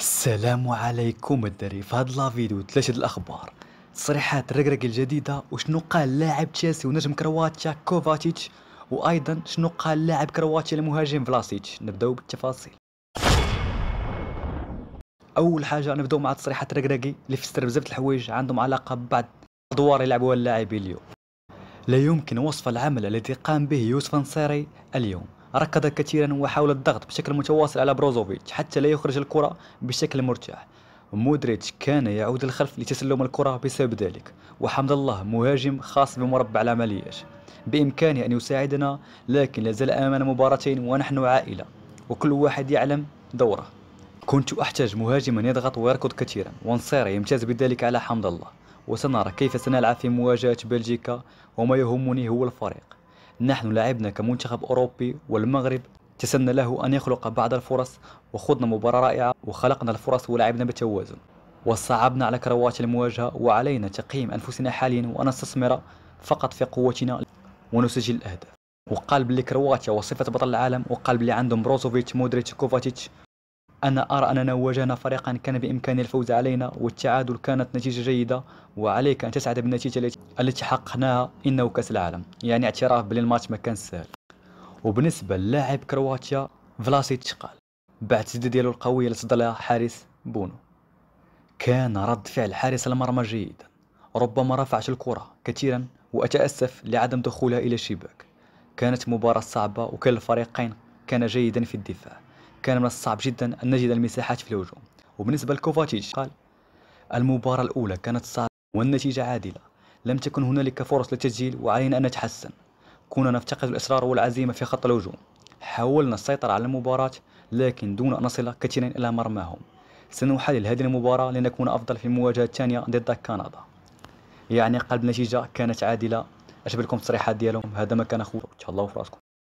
السلام عليكم الدري في هذا الفيديو تلاشد الاخبار تصريحات ركرك الجديده وشنو قال لاعب تشيلسي ونجم كرواتيا كوفاتيتش وايضا شنو قال لاعب كرواتيا المهاجم فلاسيتش نبداو بالتفاصيل اول حاجه نبداو مع تصريحات ركراكي اللي فسر بزاف الحوايج عندهم علاقه ببعض الادوار يلعبوها اللاعبين اليوم لا يمكن وصف العمل الذي قام به يوسف نصيري اليوم ركض كثيرا وحاول الضغط بشكل متواصل على بروزوفيتش حتى لا يخرج الكرة بشكل مرتاح مودريتش كان يعود الخلف لتسلم الكرة بسبب ذلك وحمد الله مهاجم خاص بمربع العمليات بإمكانه أن يساعدنا لكن لازال أمامنا مباراتين ونحن عائلة وكل واحد يعلم دوره كنت أحتاج مهاجما يضغط ويركض كثيرا وانصير يمتاز بذلك على حمد الله وسنرى كيف سنلعب في مواجهة بلجيكا وما يهمني هو الفريق نحن لعبنا كمنتخب أوروبي والمغرب تسنى له أن يخلق بعض الفرص وخضنا مباراة رائعة وخلقنا الفرص ولعبنا بتوازن وصعبنا على كروات المواجهة وعلينا تقييم أنفسنا حاليا وأن نستثمر فقط في قوتنا ونسجل الأهداف وقال بلي كرواتيا وصفة بطل العالم وقال بلي عندهم بروزوفيتش مودريتش كوفاتيتش أنا أرى أننا واجهنا فريقا كان بإمكانه الفوز علينا والتعادل كانت نتيجة جيدة وعليك أن تسعد بالنتيجة التي حققناها إنه كأس العالم يعني اعتراف بلي الماتش ما كان سهل وبالنسبة للاعب كرواتيا فلاسيتش قال بعد السدة ديالو القوية اللي حارس بونو كان رد فعل حارس المرمى جيدا ربما رفعت الكرة كثيرا وأتأسف لعدم دخولها إلى الشباك كانت مباراة صعبة وكل الفريقين كان جيدا في الدفاع كان من الصعب جدا أن نجد المساحات في الهجوم وبالنسبة لكوفاتيتش قال المباراة الأولى كانت صعبة والنتيجة عادلة لم تكن هنالك فرص للتسجيل وعلينا أن نتحسن كنا نفتقد الإصرار والعزيمة في خط الهجوم حاولنا السيطرة على المباراة لكن دون أن نصل كثيرا إلى مرماهم سنحلل هذه المباراة لنكون أفضل في المواجهة الثانية ضد كندا يعني قلب النتيجة كانت عادلة أشبه لكم التصريحات ديالهم هذا ما كان أخوكم تهلاو في راسكم